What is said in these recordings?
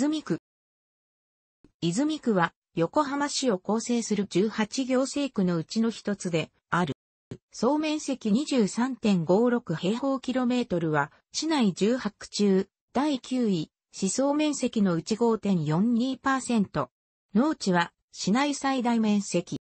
泉区。泉区は、横浜市を構成する18行政区のうちの一つである。総面積23.56平方キロメートルは、市内18区中、第9位、市総面積のうち5.42%。農地は、市内最大面積。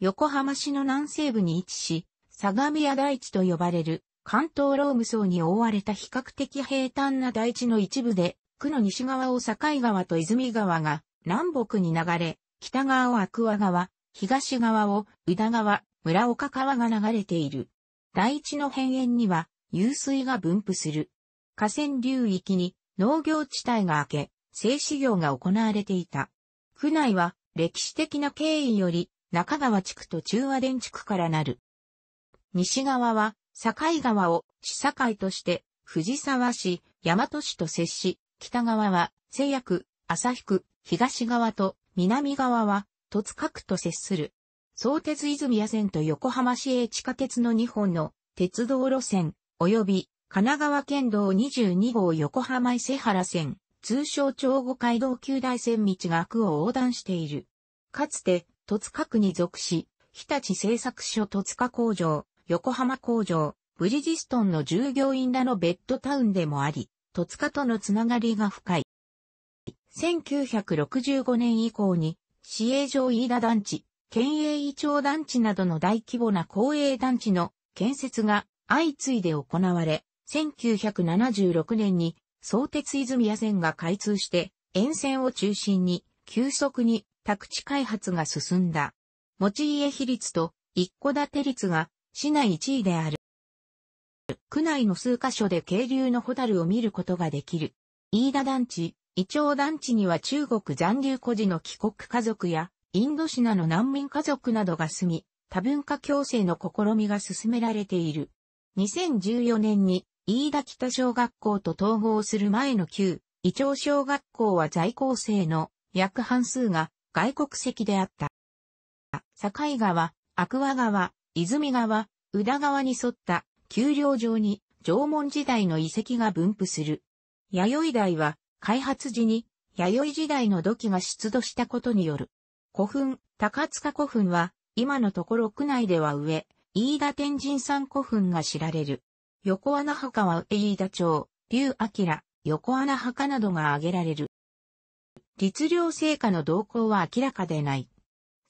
横浜市の南西部に位置し、相模屋大地と呼ばれる関東ローム層に覆われた比較的平坦な大地の一部で区の西側を境川と泉川が南北に流れ、北側を a q u 川、東側を宇田川、村岡川が流れている。第地の辺縁には、湧水が分布する。河川流域に農業地帯が明け、製紙業が行われていた。区内は歴史的な経緯より中川地区と中和田地区からなる。西側は境川を市境として藤沢市、大和市と接し、北側は西薬、旭区、東側と南側は戸塚区と接する。相鉄泉谷線と横浜市営地下鉄の2本の鉄道路線、及び神奈川県道22号横浜伊勢原線、通称長後街道九大線道が区を横断している。かつて、戸塚区に属し、日立製作所戸塚工場、横浜工場、ブリジストンの従業員らのベッドタウンでもあり、戸塚とのつながりが深い。1965年以降に、市営上飯田団地、県営伊町団地などの大規模な公営団地の建設が相次いで行われ、1976年に相鉄泉屋線が開通して、沿線を中心に急速に宅地開発が進んだ。持ち家比率と一戸建て率が市内1位である。区内の数カ所で渓流のホタルを見ることができる。飯田団地、伊調団地には中国残留孤児の帰国家族や、インドシナの難民家族などが住み、多文化共生の試みが進められている。2014年に、飯田北小学校と統合する前の旧、伊調小学校は在校生の約半数が外国籍であった。境川、アク川、泉川、宇田川に沿った丘陵上に縄文時代の遺跡が分布する。弥生台は開発時に弥生時代の土器が出土したことによる。古墳、高塚古墳は今のところ区内では上、飯田天神山古墳が知られる。横穴墓は飯田町、竜明、横穴墓などが挙げられる。律令成果の動向は明らかでない。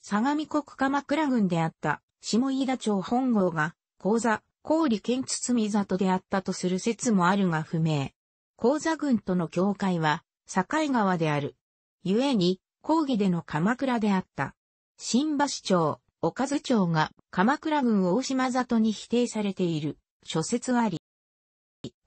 相模国鎌倉郡であった下飯田町本郷が、講座、郡県堤里であったとする説もあるが不明。高座郡との境界は、境川である。故に、講義での鎌倉であった。新橋町、岡津町が鎌倉郡大島里に否定されている諸説あり。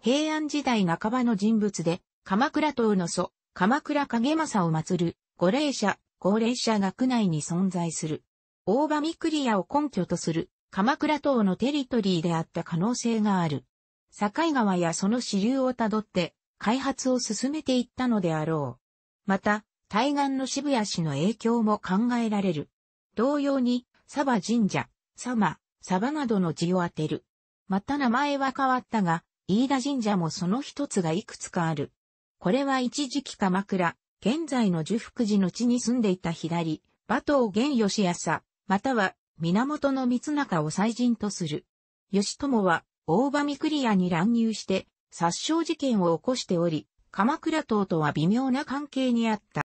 平安時代半ばの人物で、鎌倉党の祖、鎌倉影正を祀る、五霊者、高齢者が区内に存在する。大場御栗屋を根拠とする鎌倉島のテリトリーであった可能性がある。境川やその支流をたどって開発を進めていったのであろう。また、対岸の渋谷市の影響も考えられる。同様に、サバ神社、サマ、サバなどの字を当てる。また名前は変わったが、飯田神社もその一つがいくつかある。これは一時期鎌倉、現在の樹福寺の地に住んでいた左、馬頭玄義朝、または源の光中を祭人とする。義友は、大場御栗屋に乱入して、殺傷事件を起こしており、鎌倉党とは微妙な関係にあった。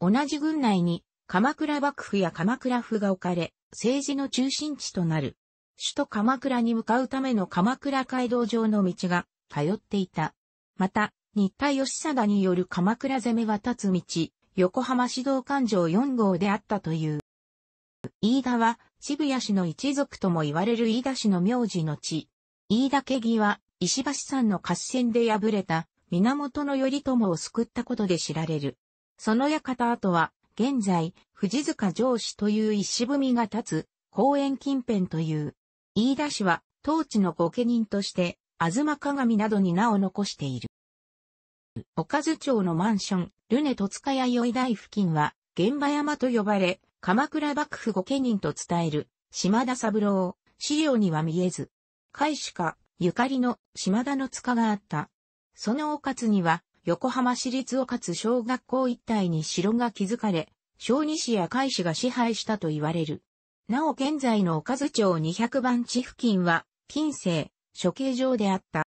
同じ軍内に、鎌倉幕府や鎌倉府が置かれ、政治の中心地となる。首都鎌倉に向かうための鎌倉街道上の道が通っていた。また、新田義貞による鎌倉攻めは立つ道、横浜市道環状4号であったという。飯田は渋谷市の一族とも言われる飯田氏の名字の地。飯田家義は、石橋山の合戦で敗れた、源頼朝を救ったことで知られる。その館跡は、現在、藤塚城市という石踏みが立つ、公園近辺という。飯田氏は、当地の御家人として、妻鏡などに名を残している。岡津町のマンション、ルネ戸塚や宵台付近は、現場山と呼ばれ、鎌倉幕府御家人と伝える、島田三郎、資料には見えず、海主か、ゆかりの島田の塚があった。そのおかつには、横浜市立おかつ小学校一帯に城が築かれ、小西や海主が支配したと言われる。なお現在のおかず町200番地付近は、近世、処刑場であった。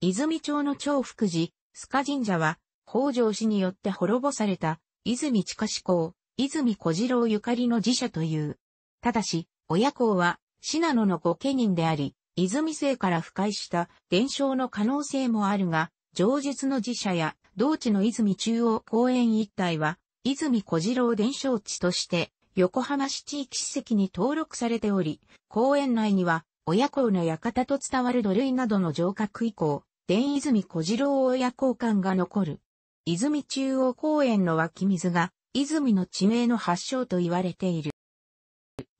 泉町の長福寺、須賀神社は、北条氏によって滅ぼされた、泉地下志向、泉小次郎ゆかりの寺社という。ただし、親孝は、信濃の御家人であり、泉姓から腐敗した伝承の可能性もあるが、上述の寺社や、同地の泉中央公園一帯は、泉小次郎伝承地として、横浜市地域史跡に登録されており、公園内には、親孝の館と伝わる土塁などの城郭以降、伝泉小次郎親孝館が残る。泉中央公園の湧き水が、泉の地名の発祥と言われている。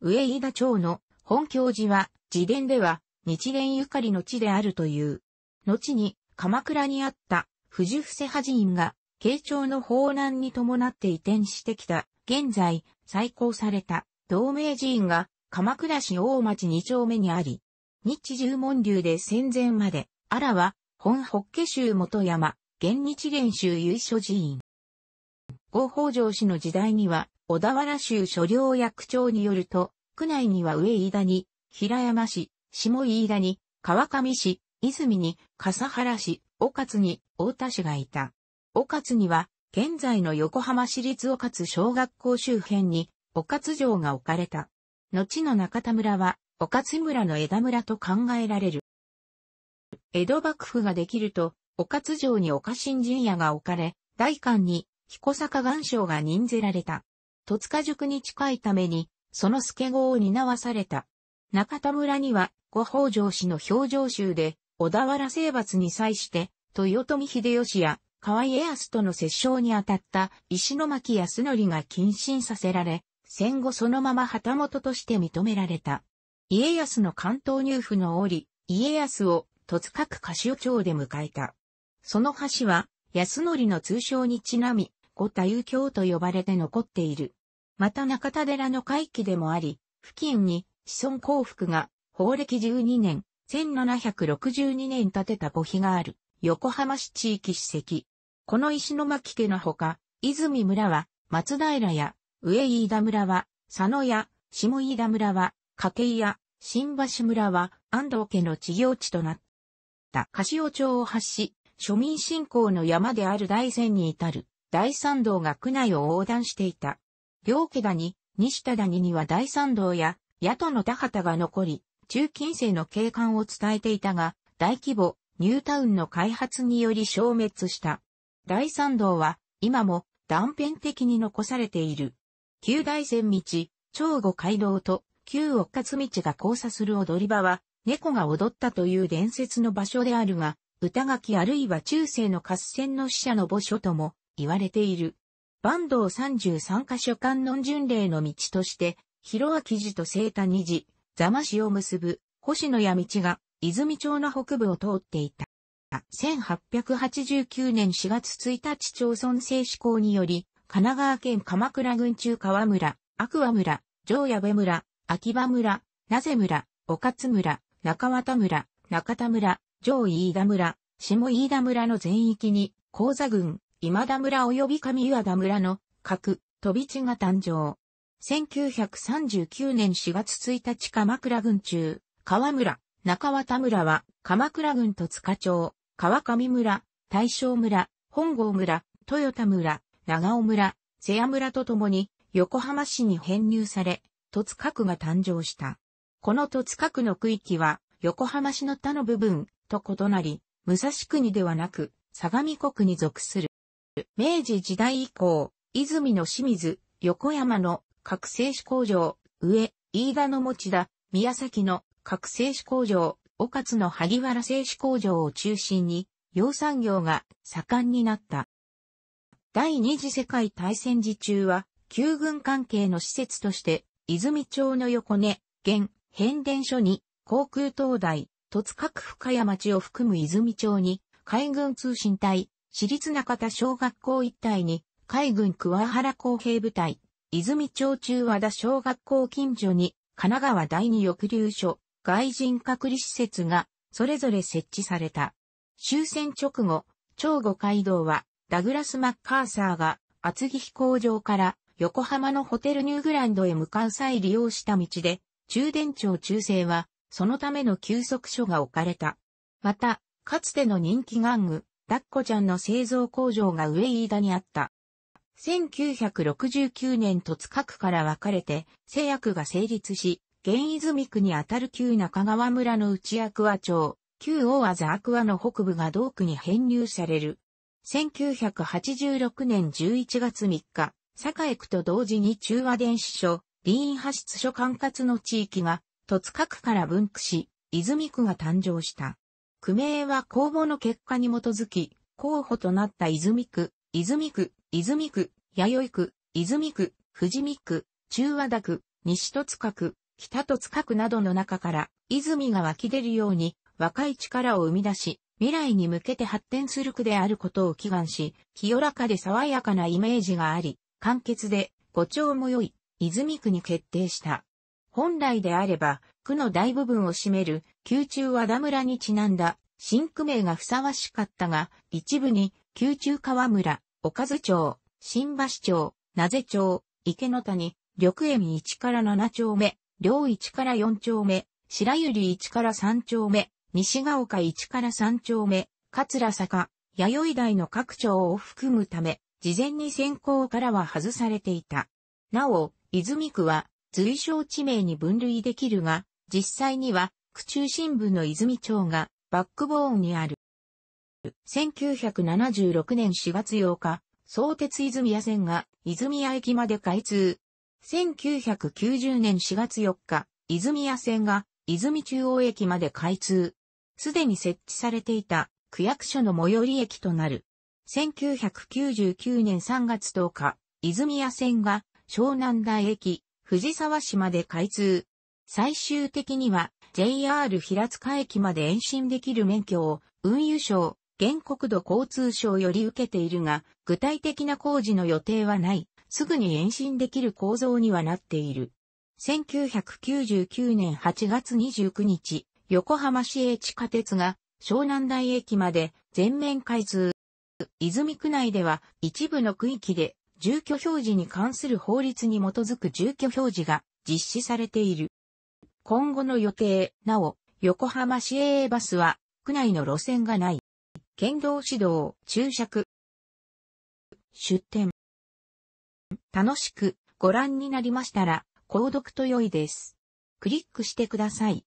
上飯田町の本教寺は、自伝では、日蓮ゆかりの地であるという。後に、鎌倉にあった、藤伏派寺院が、慶長の法難に伴って移転してきた、現在、再興された、同名寺院が、鎌倉市大町二丁目にあり、日十門流で戦前まで、あらは、本北家州元山、現日蓮州由緒寺院。王北条氏の時代には、小田原州所領役長によると、区内には上飯田に、平山市、下飯田に、川上市、泉に、笠原市、岡勝に、大田市がいた。岡勝には、現在の横浜市立岡津小学校周辺に、岡津城が置かれた。後の中田村は、岡津村の枝村と考えられる。江戸幕府ができると、岡津城に岡新陣屋が置かれ、大官に彦坂岩礁が任ぜられた。戸塚塾に近いために、その助号を担わされた。中田村には、ご北条氏の表情集で、小田原征伐に際して、豊臣秀吉や河合家康との折衝に当たった石巻康則が謹慎させられ、戦後そのまま旗本として認められた。家康の関東入府の折、家康を戸塚区柏町で迎えた。その橋は、康則の通称にちなみ、後太夫峡と呼ばれて残っている。また中田寺の回帰でもあり、付近に子孫幸福が法暦12年、1762年建てた墓碑がある、横浜市地域史跡。この石巻家のほか、泉村は松平や上飯田村は佐野や下飯田村は掛井や新橋村は安藤家の治療地となった。柏町を発し、庶民信仰の山である大山に至る。第三道が区内を横断していた。両家谷、西田谷には第三道や、野党の田畑が残り、中近世の景観を伝えていたが、大規模、ニュータウンの開発により消滅した。第三道は、今も断片的に残されている。旧大仙道、長後街道と旧奥勝道が交差する踊り場は、猫が踊ったという伝説の場所であるが、歌書きあるいは中世の合戦の死者の墓所とも言われている。坂東三十三箇所観音巡礼の道として、広明寺と聖谷寺、座間市を結ぶ、星野屋道が、泉町の北部を通っていた。1889年4月1日町村制施行により、神奈川県鎌倉郡中川村、阿久和村、城矢部村、秋葉村、名瀬村、岡津村、中綿村、中田村、城飯田村、下飯田村の全域に、高座郡、今田村及び上岩田村の核、飛び地が誕生。1939年4月1日鎌倉郡中、川村、中綿村は、鎌倉郡戸塚町、川上村、大正村、本郷村、豊田村、長尾村、瀬谷村とともに、横浜市に編入され、戸塚区が誕生した。この戸塚区の区域は、横浜市の他の部分と異なり、武蔵国ではなく、相模国に属する。明治時代以降、泉の清水、横山の覚醒士工場、上、飯田の持田、宮崎の覚醒士工場、岡津の萩原製紙工場を中心に、養産業が盛んになった。第二次世界大戦時中は、旧軍関係の施設として、泉町の横根、現、変電所に、航空灯台、戸塚深谷町を含む泉町に、海軍通信隊、私立中田小学校一帯に、海軍桑原工兵部隊、泉町中和田小学校近所に、神奈川第二抑留所、外人隔離施設が、それぞれ設置された。終戦直後、長五街道は、ダグラス・マッカーサーが、厚木飛行場から、横浜のホテルニューグランドへ向かう際利用した道で、中電庁中西は、そのための休息所が置かれた。また、かつての人気玩具、ダッコちゃんの製造工場が上飯田にあった。1969年戸塚区から分かれて、製薬が成立し、現泉区にあたる旧中川村の内アクア町、旧大和字アクアの北部が同区に編入される。1986年11月3日、栄区と同時に中和電子書、林院派出所管轄の地域が、戸塚区から分区し、泉区が誕生した。区名は公募の結果に基づき、候補となった泉区、泉区、泉区、弥生区、泉区、富士見区、中和田区、西戸塚区、北戸塚区などの中から、泉が湧き出るように、若い力を生み出し、未来に向けて発展する区であることを祈願し、清らかで爽やかなイメージがあり、簡潔で、五丁も良い、泉区に決定した。本来であれば、区の大部分を占める宮中和田村にちなんだ新区名がふさわしかったが、一部に宮中川村、岡津町、新橋町、名瀬町、池の谷、緑園1から7丁目、両1から4丁目、白百合1から3丁目、西ヶ丘1から3丁目、桂坂、弥生台の各町を含むため、事前に選考からは外されていた。なお、泉区は随称地名に分類できるが、実際には区中心部の泉町がバックボーンにある。1976年4月8日、相鉄泉谷線が泉谷駅まで開通。1990年4月4日、泉谷線が泉中央駅まで開通。すでに設置されていた区役所の最寄り駅となる。1999年3月10日、泉谷線が湘南台駅、藤沢市まで開通。最終的には JR 平塚駅まで延伸できる免許を運輸省、現国土交通省より受けているが、具体的な工事の予定はない、すぐに延伸できる構造にはなっている。1999年8月29日、横浜市営地下鉄が湘南台駅まで全面開通。泉区内では一部の区域で住居表示に関する法律に基づく住居表示が実施されている。今後の予定、なお、横浜市営バスは、区内の路線がない。県道指導、注釈。出店。楽しくご覧になりましたら、購読と良いです。クリックしてください。